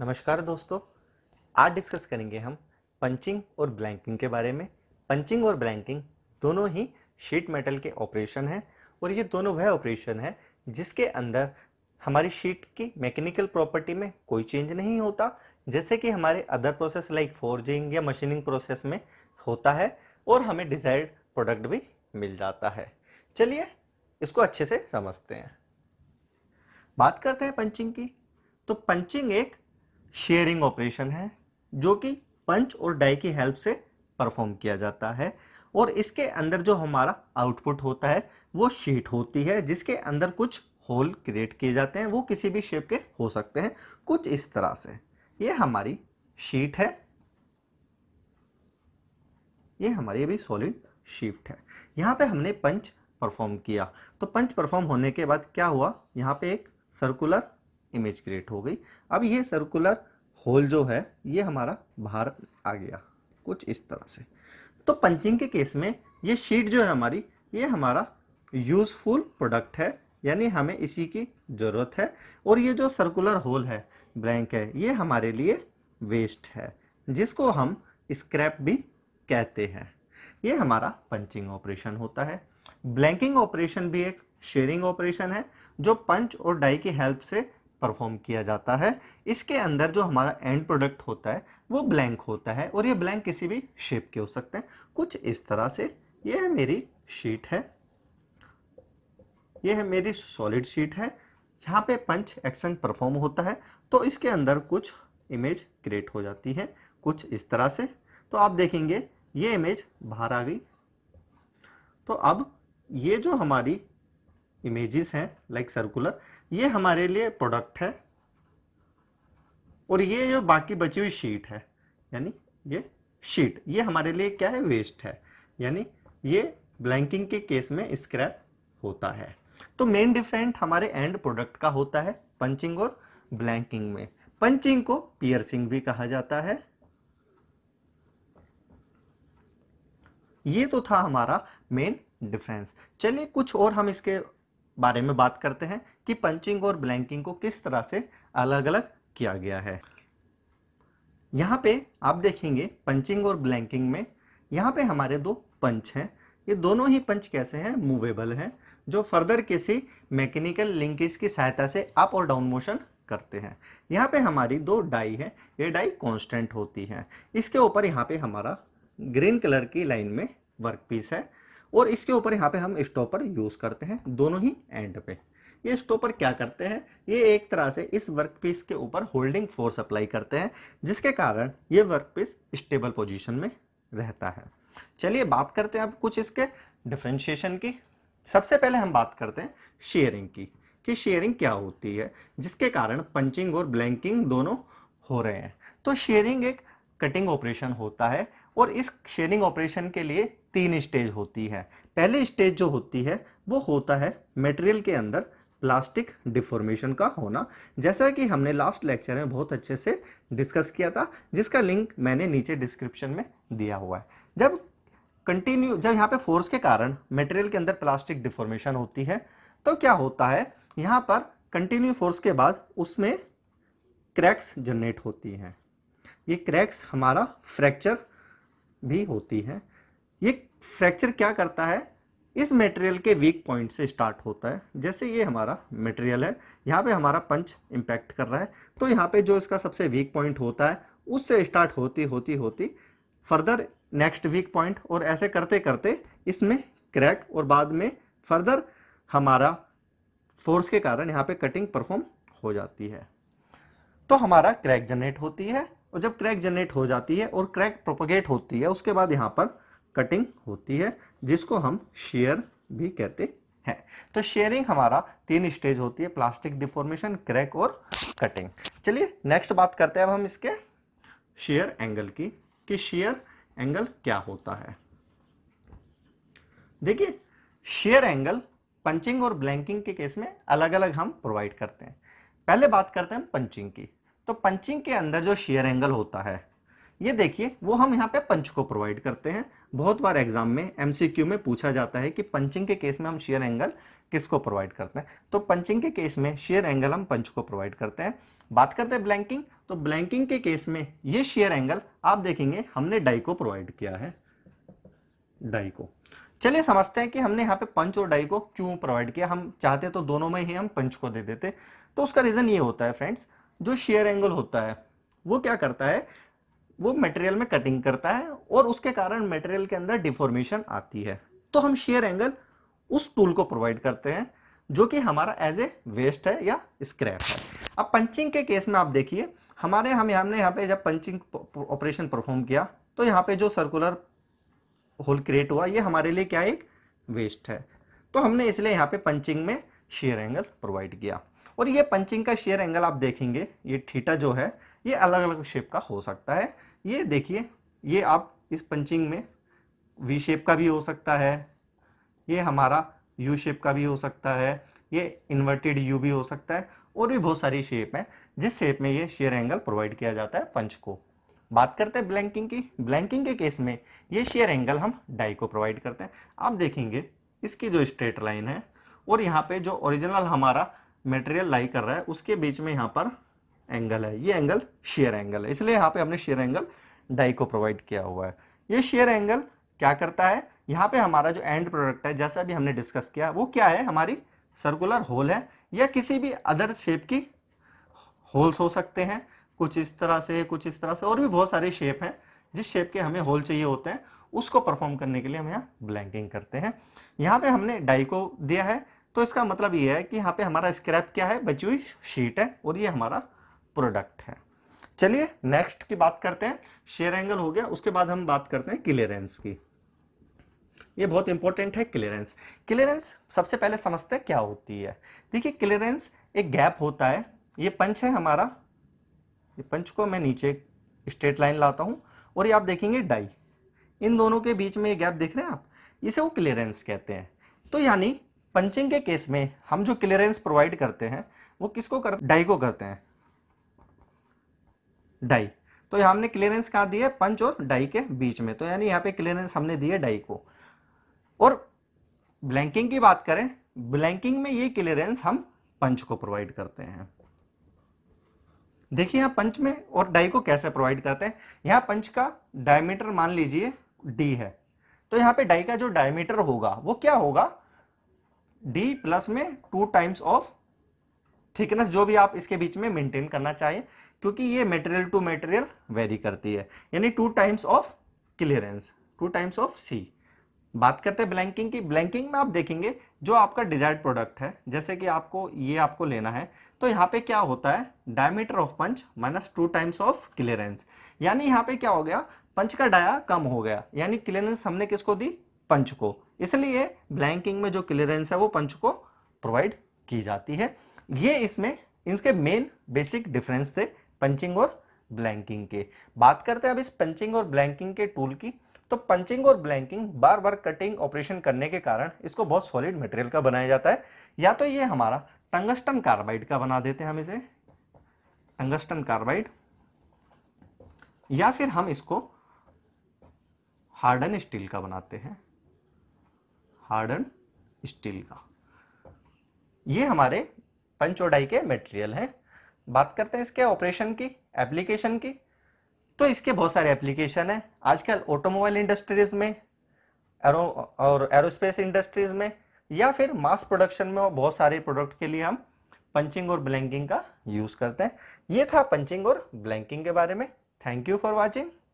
नमस्कार दोस्तों आज डिस्कस करेंगे हम पंचिंग और ब्लैंकिंग के बारे में पंचिंग और ब्लैंकिंग दोनों ही शीट मेटल के ऑपरेशन हैं और ये दोनों वह ऑपरेशन है जिसके अंदर हमारी शीट की मैकेनिकल प्रॉपर्टी में कोई चेंज नहीं होता जैसे कि हमारे अदर प्रोसेस लाइक फोर्जिंग या मशीनिंग प्रोसेस में होता है और हमें डिजायर्ड प्रोडक्ट भी मिल जाता है चलिए इसको अच्छे से समझते हैं बात करते हैं पंचिंग की तो पंचिंग एक शेयरिंग ऑपरेशन है जो कि पंच और डाई की हेल्प से परफॉर्म किया जाता है और इसके अंदर जो हमारा आउटपुट होता है वो शीट होती है जिसके अंदर कुछ होल क्रिएट किए जाते हैं वो किसी भी शेप के हो सकते हैं कुछ इस तरह से ये हमारी शीट है ये हमारी अभी सॉलिड शिफ्ट है यहाँ पे हमने पंच परफॉर्म किया तो पंच परफॉर्म होने के बाद क्या हुआ यहाँ पे एक सर्कुलर इमेज क्रिएट हो गई अब ये सर्कुलर होल जो है ये हमारा बाहर आ गया कुछ इस तरह से तो पंचिंग के केस में ये शीट जो है हमारी ये हमारा यूज़फुल प्रोडक्ट है यानी हमें इसी की ज़रूरत है और ये जो सर्कुलर होल है ब्लैंक है ये हमारे लिए वेस्ट है जिसको हम स्क्रैप भी कहते हैं ये हमारा पंचिंग ऑपरेशन होता है ब्लैंकिंग ऑपरेशन भी एक शेयरिंग ऑपरेशन है जो पंच और डाई की हेल्प से परफॉर्म किया जाता है इसके अंदर जो हमारा एंड प्रोडक्ट होता है वो ब्लैंक होता है और ये ब्लैंक किसी भी शेप के हो सकते हैं कुछ इस तरह से ये है मेरी शीट है ये है मेरी सॉलिड शीट है यहाँ पे पंच एक्शन परफॉर्म होता है तो इसके अंदर कुछ इमेज क्रिएट हो जाती है कुछ इस तरह से तो आप देखेंगे ये इमेज बाहर आ गई तो अब ये जो हमारी इमेजेस हैं लाइक सर्कुलर ये हमारे लिए प्रोडक्ट है और ये जो बाकी बची हुई शीट है यानी ये शीट ये हमारे लिए क्या है वेस्ट है यानी ये ब्लैंकिंग के केस में स्क्रैप होता है तो मेन डिफरेंट हमारे एंड प्रोडक्ट का होता है पंचिंग और ब्लैंकिंग में पंचिंग को पियर्सिंग भी कहा जाता है ये तो था हमारा मेन डिफरेंस चलिए कुछ और हम इसके बारे में बात करते हैं कि पंचिंग और ब्लैंकिंग को किस तरह से अलग अलग किया गया है यहाँ पे आप देखेंगे पंचिंग और ब्लैंकिंग में यहाँ पे हमारे दो पंच हैं ये दोनों ही पंच कैसे हैं मूवेबल हैं जो फर्दर किसी मैकेनिकल लिंकेज की सहायता से अप और डाउन मोशन करते हैं यहाँ पे हमारी दो डाई है ये डाई कांस्टेंट होती है इसके ऊपर यहाँ पे हमारा ग्रीन कलर की लाइन में वर्क पीस है और इसके ऊपर यहाँ पे हम स्टॉपर यूज़ करते हैं दोनों ही एंड पे ये स्टॉपर क्या करते हैं ये एक तरह से इस वर्कपीस के ऊपर होल्डिंग फोर्स अप्लाई करते हैं जिसके कारण ये वर्कपीस स्टेबल पोजीशन में रहता है चलिए बात करते हैं अब कुछ इसके डिफ्रेंशिएशन की सबसे पहले हम बात करते हैं शेयरिंग की कि शेयरिंग क्या होती है जिसके कारण पंचिंग और ब्लैंकिंग दोनों हो रहे हैं तो शेयरिंग एक कटिंग ऑपरेशन होता है और इस शेडिंग ऑपरेशन के लिए तीन स्टेज होती है पहली स्टेज जो होती है वो होता है मटेरियल के अंदर प्लास्टिक डिफॉर्मेशन का होना जैसा कि हमने लास्ट लेक्चर में बहुत अच्छे से डिस्कस किया था जिसका लिंक मैंने नीचे डिस्क्रिप्शन में दिया हुआ है जब कंटिन्यू जब यहाँ पे फोर्स के कारण मटेरियल के अंदर प्लास्टिक डिफॉर्मेशन होती है तो क्या होता है यहाँ पर कंटिन्यू फोर्स के बाद उसमें क्रैक्स जनरेट होती हैं ये क्रैक्स हमारा फ्रैक्चर भी होती है ये फ्रैक्चर क्या करता है इस मटेरियल के वीक पॉइंट से स्टार्ट होता है जैसे ये हमारा मटेरियल है यहाँ पे हमारा पंच इम्पैक्ट कर रहा है तो यहाँ पे जो इसका सबसे वीक पॉइंट होता है उससे स्टार्ट होती होती होती फर्दर नेक्स्ट वीक पॉइंट और ऐसे करते करते इसमें क्रैक और बाद में फर्दर हमारा फोर्स के कारण यहाँ पे कटिंग परफॉर्म हो जाती है तो हमारा क्रैक जनरेट होती है और जब क्रैक जनरेट हो जाती है और क्रैक प्रोपोगेट होती है उसके बाद यहाँ पर कटिंग होती है जिसको हम शेयर भी कहते हैं तो शेयरिंग हमारा तीन स्टेज होती है प्लास्टिक डिफॉर्मेशन क्रैक और कटिंग चलिए नेक्स्ट बात करते हैं अब हम इसके शेयर एंगल की कि शेयर एंगल क्या होता है देखिए शेयर एंगल पंचिंग और ब्लैंकिंग के केस में अलग अलग हम प्रोवाइड करते हैं पहले बात करते हैं पंचिंग की तो पंचिंग के अंदर जो शेयर एंगल होता है ये देखिए वो हम यहाँ पे पंच को प्रोवाइड करते हैं बहुत बार एग्जाम में एमसीक्यू में पूछा जाता है कि पंचिंग के केस में हम शेयर एंगल किसको प्रोवाइड करते हैं तो पंचिंग के केस में शेयर एंगल हम पंच को प्रोवाइड करते हैं बात करते हैं ब्लैंकिंग तो ब्लैंकिंग के केस में ये शेयर एंगल आप देखेंगे हमने डाई को प्रोवाइड किया है डाई को चलिए समझते हैं कि हमने यहाँ पे पंच और डाई को क्यों प्रोवाइड किया हम चाहते तो दोनों में ही हम पंच को दे देते तो उसका रीजन ये होता है फ्रेंड्स जो शेयर एंगल होता है वो क्या करता है वो मटेरियल में कटिंग करता है और उसके कारण मटेरियल के अंदर डिफॉर्मेशन आती है तो हम शेयर एंगल उस टूल को प्रोवाइड करते हैं जो कि हमारा एज ए वेस्ट है या स्क्रैप है अब पंचिंग के केस में आप देखिए हमारे हम हमने यहाँ पे जब पंचिंग ऑपरेशन परफॉर्म किया तो यहाँ पे जो सर्कुलर होल क्रिएट हुआ ये हमारे लिए क्या एक वेस्ट है तो हमने इसलिए यहाँ पे पंचिंग में शेयर एंगल प्रोवाइड किया और ये पंचिंग का शेयर एंगल आप देखेंगे ये ठीटा जो है ये अलग अलग शेप का हो सकता है ये देखिए ये आप इस पंचिंग में वी शेप का भी हो सकता है ये हमारा यू शेप का भी हो सकता है ये इन्वर्टेड यू भी हो सकता है और भी बहुत सारी शेप हैं जिस शेप में ये शेयर एंगल प्रोवाइड किया जाता है पंच को बात करते हैं ब्लैंकिंग की ब्लैंकिंग के केस में ये शेयर एंगल हम डाई को प्रोवाइड करते हैं आप देखेंगे इसकी जो स्ट्रेट लाइन है और यहाँ पे जो ओरिजिनल हमारा मटेरियल लाई कर रहा है उसके बीच में यहाँ पर एंगल है ये एंगल शेयर एंगल है इसलिए यहाँ पे हमने शेयर एंगल डाई को प्रोवाइड किया हुआ है ये शेयर एंगल क्या करता है यहाँ पे हमारा जो एंड प्रोडक्ट है जैसा भी हमने डिस्कस किया वो क्या है हमारी सर्कुलर होल है या किसी भी अदर शेप की होल्स हो सकते हैं कुछ इस तरह से कुछ इस तरह से और भी बहुत सारे शेप हैं जिस शेप के हमें होल चाहिए होते हैं उसको परफॉर्म करने के लिए हम यहाँ ब्लैंकिंग करते हैं यहाँ पे हमने डाई को दिया है तो इसका मतलब ये है कि यहाँ पे हमारा स्क्रैप क्या है बची हुई शीट है और ये हमारा प्रोडक्ट है चलिए नेक्स्ट की बात करते हैं शेयर एंगल हो गया उसके बाद हम बात करते हैं क्लियरेंस की ये बहुत इंपॉर्टेंट है क्लियरेंस क्लियरेंस सबसे पहले समझते क्या होती है देखिए क्लियरेंस एक गैप होता है ये पंच है हमारा ये पंच को मैं नीचे स्ट्रेट लाइन लाता हूँ और ये आप देखेंगे डाई इन दोनों के बीच में ये गैप देख रहे हैं आप इसे वो क्लियरेंस कहते हैं तो यानी पंचिंग के केस में हम जो क्लियरेंस प्रोवाइड करते हैं वो किसको कर डाई को करते हैं डाई तो यहां हमने क्लियरेंस कहा दिए पंच और डाई के बीच में तो यानी यहां पे क्लियरेंस हमने दिए डाई को और ब्लैंकिंग की बात करें ब्लैंकिंग में ये क्लियरेंस हम पंच को प्रोवाइड करते हैं देखिए यहां पंच में और डाई को कैसे प्रोवाइड करते हैं यहां पंच का डायमीटर मान लीजिए डी है तो यहां पे डाई का जो डायमीटर होगा वो क्या होगा डी प्लस में टू टाइम्स ऑफ थिकनेस जो भी आप इसके बीच में मेंटेन करना चाहिए क्योंकि ये मटेरियल टू मटेरियल वेरी करती है यानी two times of clearance two times of C बात करते हैं ब्लैंकिंग की ब्लैंकिंग में आप देखेंगे जो आपका डिजायर्ड प्रोडक्ट है जैसे कि आपको ये आपको लेना है तो यहाँ पे क्या होता है diameter of punch minus two times of clearance यानी यहाँ पे क्या हो गया पंच का डाया कम हो गया यानी क्लियरेंस हमने किसको दी पंच को इसलिए ब्लैंकिंग में जो क्लियरेंस है वो पंच को प्रोवाइड की जाती है ये इसमें इसके मेन बेसिक डिफरेंस थे पंचिंग और ब्लैंकिंग के बात करते हैं अब इस पंचिंग और ब्लैंकिंग के टूल की तो पंचिंग और ब्लैंकिंग बार बार कटिंग ऑपरेशन करने के कारण इसको बहुत सॉलिड मटेरियल का बनाया जाता है या तो ये हमारा टंगस्टन कार्बाइड का बना देते हैं हम इसे टंगस्टन कार्बाइड या फिर हम इसको हार्डन स्टील का बनाते हैं एंड स्टील का ये हमारे पंचोडाई के मटेरियल हैं बात करते हैं इसके ऑपरेशन की एप्लीकेशन की तो इसके बहुत सारे एप्लीकेशन हैं आजकल ऑटोमोबाइल इंडस्ट्रीज में एरो और एरोस्पेस इंडस्ट्रीज में या फिर मास प्रोडक्शन में बहुत सारे प्रोडक्ट के लिए हम पंचिंग और ब्लैंकिंग का यूज़ करते हैं ये था पंचिंग और ब्लैंकिंग के बारे में थैंक यू फॉर वॉचिंग